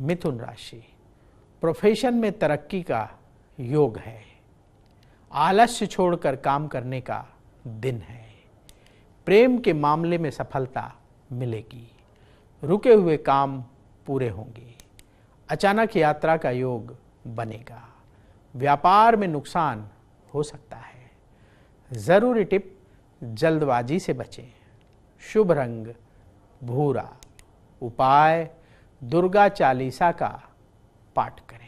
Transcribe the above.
मिथुन राशि प्रोफेशन में तरक्की का योग है आलस्य छोड़कर काम करने का दिन है प्रेम के मामले में सफलता मिलेगी रुके हुए काम पूरे होंगे अचानक यात्रा का योग बनेगा व्यापार में नुकसान हो सकता है ज़रूरी टिप जल्दबाजी से बचें शुभ रंग भूरा उपाय दुर्गा चालीसा का पाठ करें